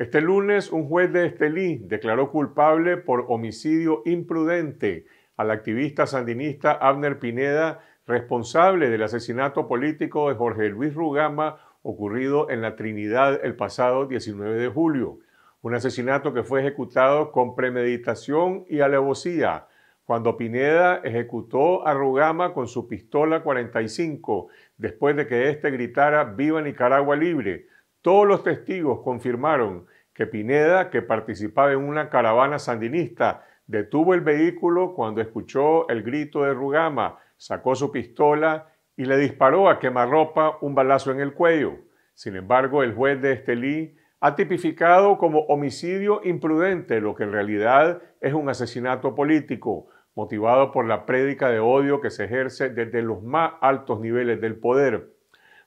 Este lunes, un juez de Estelí declaró culpable por homicidio imprudente al activista sandinista Abner Pineda, responsable del asesinato político de Jorge Luis Rugama ocurrido en la Trinidad el pasado 19 de julio. Un asesinato que fue ejecutado con premeditación y alevosía, cuando Pineda ejecutó a Rugama con su pistola 45, después de que éste gritara Viva Nicaragua Libre, todos los testigos confirmaron que Pineda, que participaba en una caravana sandinista, detuvo el vehículo cuando escuchó el grito de Rugama, sacó su pistola y le disparó a quemarropa un balazo en el cuello. Sin embargo, el juez de Estelí ha tipificado como homicidio imprudente lo que en realidad es un asesinato político, motivado por la prédica de odio que se ejerce desde los más altos niveles del poder.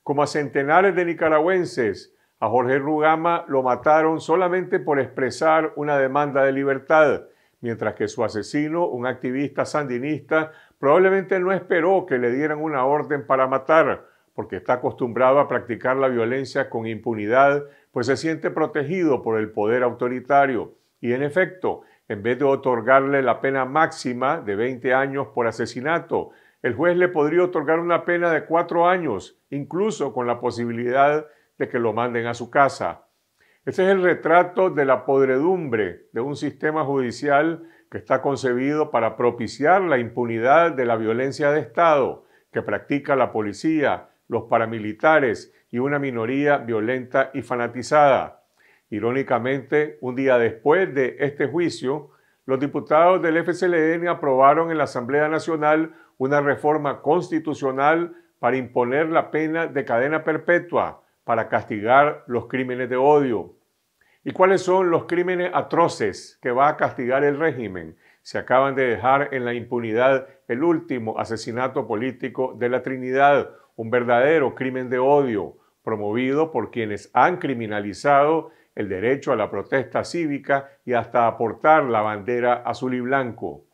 Como a centenares de nicaragüenses, a Jorge Rugama lo mataron solamente por expresar una demanda de libertad, mientras que su asesino, un activista sandinista, probablemente no esperó que le dieran una orden para matar, porque está acostumbrado a practicar la violencia con impunidad, pues se siente protegido por el poder autoritario. Y en efecto, en vez de otorgarle la pena máxima de 20 años por asesinato, el juez le podría otorgar una pena de 4 años, incluso con la posibilidad de que lo manden a su casa. Ese es el retrato de la podredumbre de un sistema judicial que está concebido para propiciar la impunidad de la violencia de Estado que practica la policía, los paramilitares y una minoría violenta y fanatizada. Irónicamente, un día después de este juicio, los diputados del FCLN aprobaron en la Asamblea Nacional una reforma constitucional para imponer la pena de cadena perpetua para castigar los crímenes de odio. ¿Y cuáles son los crímenes atroces que va a castigar el régimen? Se acaban de dejar en la impunidad el último asesinato político de la Trinidad, un verdadero crimen de odio, promovido por quienes han criminalizado el derecho a la protesta cívica y hasta aportar la bandera azul y blanco.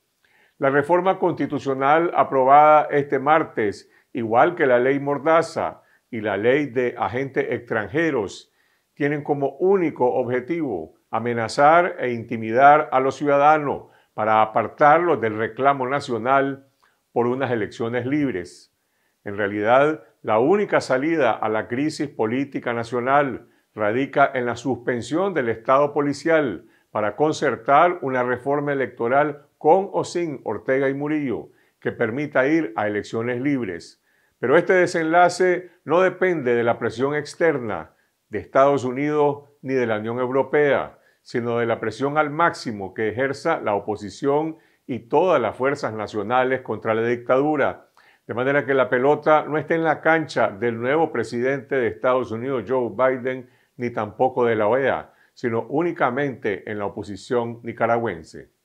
La reforma constitucional aprobada este martes, igual que la ley Mordaza, y la ley de agentes extranjeros tienen como único objetivo amenazar e intimidar a los ciudadanos para apartarlos del reclamo nacional por unas elecciones libres. En realidad, la única salida a la crisis política nacional radica en la suspensión del Estado policial para concertar una reforma electoral con o sin Ortega y Murillo que permita ir a elecciones libres. Pero este desenlace no depende de la presión externa de Estados Unidos ni de la Unión Europea, sino de la presión al máximo que ejerza la oposición y todas las fuerzas nacionales contra la dictadura. De manera que la pelota no está en la cancha del nuevo presidente de Estados Unidos, Joe Biden, ni tampoco de la OEA, sino únicamente en la oposición nicaragüense.